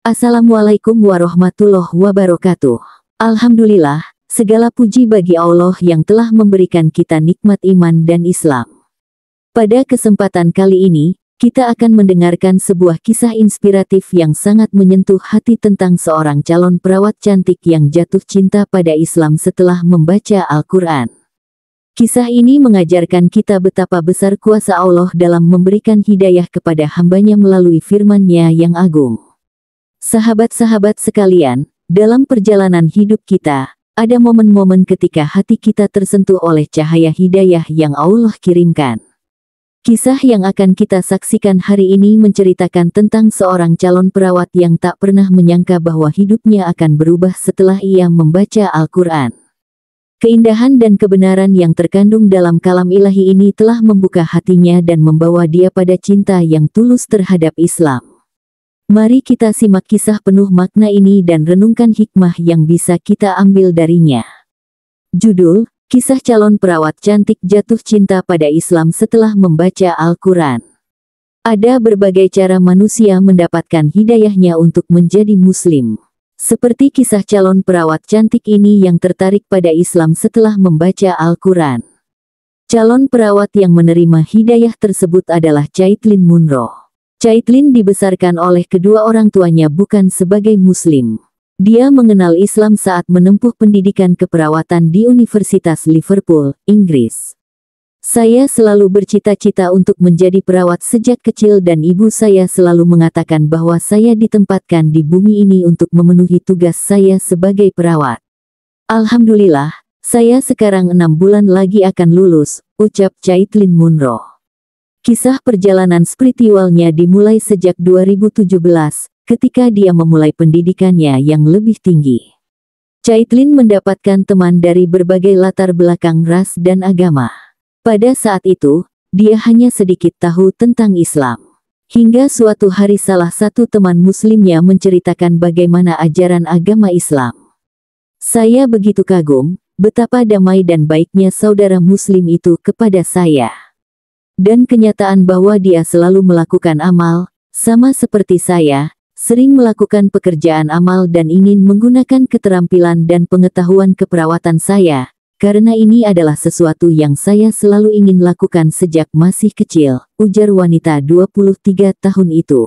Assalamualaikum warahmatullahi wabarakatuh. Alhamdulillah, segala puji bagi Allah yang telah memberikan kita nikmat iman dan Islam. Pada kesempatan kali ini, kita akan mendengarkan sebuah kisah inspiratif yang sangat menyentuh hati tentang seorang calon perawat cantik yang jatuh cinta pada Islam setelah membaca Al-Quran. Kisah ini mengajarkan kita betapa besar kuasa Allah dalam memberikan hidayah kepada hambanya melalui firman-Nya yang agung. Sahabat-sahabat sekalian, dalam perjalanan hidup kita, ada momen-momen ketika hati kita tersentuh oleh cahaya hidayah yang Allah kirimkan. Kisah yang akan kita saksikan hari ini menceritakan tentang seorang calon perawat yang tak pernah menyangka bahwa hidupnya akan berubah setelah ia membaca Al-Quran. Keindahan dan kebenaran yang terkandung dalam kalam ilahi ini telah membuka hatinya dan membawa dia pada cinta yang tulus terhadap Islam. Mari kita simak kisah penuh makna ini dan renungkan hikmah yang bisa kita ambil darinya. Judul, Kisah Calon Perawat Cantik Jatuh Cinta pada Islam setelah membaca Al-Quran. Ada berbagai cara manusia mendapatkan hidayahnya untuk menjadi muslim. Seperti kisah calon perawat cantik ini yang tertarik pada Islam setelah membaca Al-Quran. Calon perawat yang menerima hidayah tersebut adalah Caitlin Munro. Caitlin dibesarkan oleh kedua orang tuanya bukan sebagai Muslim. Dia mengenal Islam saat menempuh pendidikan keperawatan di Universitas Liverpool, Inggris. Saya selalu bercita-cita untuk menjadi perawat sejak kecil dan ibu saya selalu mengatakan bahwa saya ditempatkan di bumi ini untuk memenuhi tugas saya sebagai perawat. Alhamdulillah, saya sekarang enam bulan lagi akan lulus, ucap Caitlin Munro. Kisah perjalanan spiritualnya dimulai sejak 2017, ketika dia memulai pendidikannya yang lebih tinggi. Caitlin mendapatkan teman dari berbagai latar belakang ras dan agama. Pada saat itu, dia hanya sedikit tahu tentang Islam. Hingga suatu hari salah satu teman muslimnya menceritakan bagaimana ajaran agama Islam. Saya begitu kagum, betapa damai dan baiknya saudara muslim itu kepada saya dan kenyataan bahwa dia selalu melakukan amal, sama seperti saya, sering melakukan pekerjaan amal dan ingin menggunakan keterampilan dan pengetahuan keperawatan saya, karena ini adalah sesuatu yang saya selalu ingin lakukan sejak masih kecil, ujar wanita 23 tahun itu.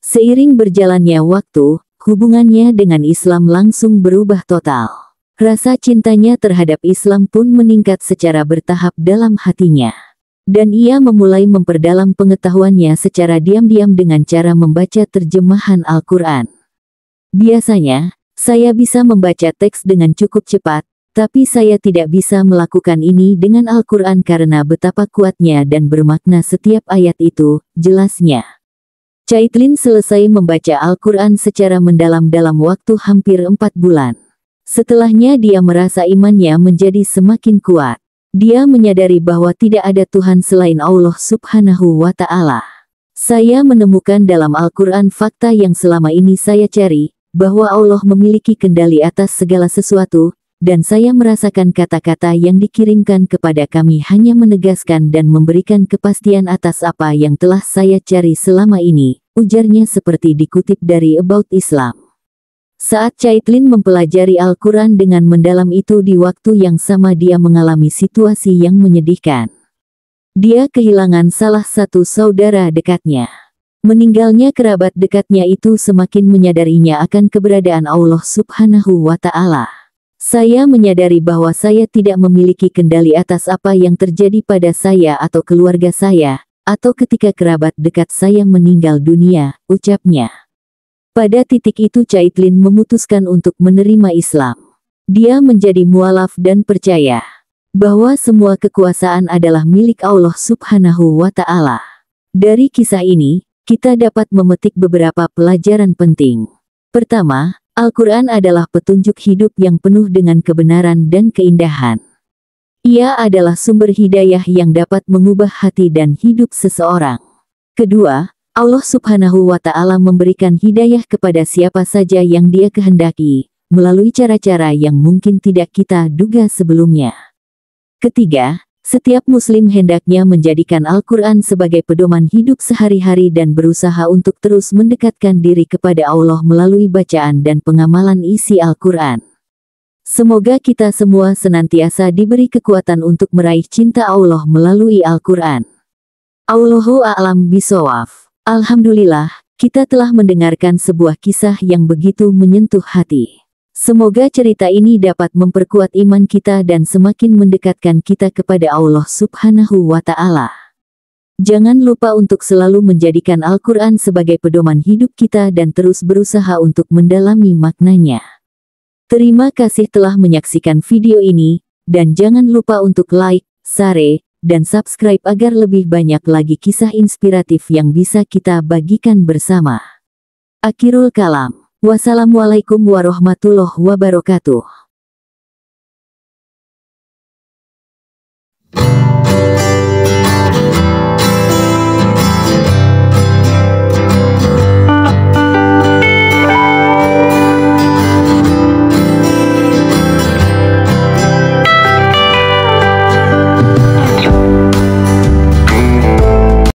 Seiring berjalannya waktu, hubungannya dengan Islam langsung berubah total. Rasa cintanya terhadap Islam pun meningkat secara bertahap dalam hatinya. Dan ia memulai memperdalam pengetahuannya secara diam-diam dengan cara membaca terjemahan Al-Quran. Biasanya, saya bisa membaca teks dengan cukup cepat, tapi saya tidak bisa melakukan ini dengan Al-Quran karena betapa kuatnya dan bermakna setiap ayat itu, jelasnya. Caitlin selesai membaca Al-Quran secara mendalam dalam waktu hampir empat bulan. Setelahnya dia merasa imannya menjadi semakin kuat. Dia menyadari bahwa tidak ada Tuhan selain Allah subhanahu wa ta'ala. Saya menemukan dalam Al-Quran fakta yang selama ini saya cari, bahwa Allah memiliki kendali atas segala sesuatu, dan saya merasakan kata-kata yang dikirimkan kepada kami hanya menegaskan dan memberikan kepastian atas apa yang telah saya cari selama ini, ujarnya seperti dikutip dari About Islam. Saat Caitlin mempelajari Al-Quran dengan mendalam itu di waktu yang sama dia mengalami situasi yang menyedihkan. Dia kehilangan salah satu saudara dekatnya. Meninggalnya kerabat dekatnya itu semakin menyadarinya akan keberadaan Allah subhanahu wa ta'ala. Saya menyadari bahwa saya tidak memiliki kendali atas apa yang terjadi pada saya atau keluarga saya, atau ketika kerabat dekat saya meninggal dunia, ucapnya. Pada titik itu Caitlin memutuskan untuk menerima Islam. Dia menjadi mualaf dan percaya bahwa semua kekuasaan adalah milik Allah subhanahu wa ta'ala. Dari kisah ini, kita dapat memetik beberapa pelajaran penting. Pertama, Al-Quran adalah petunjuk hidup yang penuh dengan kebenaran dan keindahan. Ia adalah sumber hidayah yang dapat mengubah hati dan hidup seseorang. Kedua, Allah subhanahu wa ta'ala memberikan hidayah kepada siapa saja yang dia kehendaki, melalui cara-cara yang mungkin tidak kita duga sebelumnya. Ketiga, setiap muslim hendaknya menjadikan Al-Quran sebagai pedoman hidup sehari-hari dan berusaha untuk terus mendekatkan diri kepada Allah melalui bacaan dan pengamalan isi Al-Quran. Semoga kita semua senantiasa diberi kekuatan untuk meraih cinta Allah melalui Al-Quran. Allahu a'lam bisawaf. Alhamdulillah, kita telah mendengarkan sebuah kisah yang begitu menyentuh hati. Semoga cerita ini dapat memperkuat iman kita dan semakin mendekatkan kita kepada Allah Subhanahu wa Ta'ala. Jangan lupa untuk selalu menjadikan Al-Quran sebagai pedoman hidup kita dan terus berusaha untuk mendalami maknanya. Terima kasih telah menyaksikan video ini, dan jangan lupa untuk like, share, dan subscribe agar lebih banyak lagi kisah inspiratif yang bisa kita bagikan bersama. Akhirul kalam. Wassalamualaikum warahmatullahi wabarakatuh.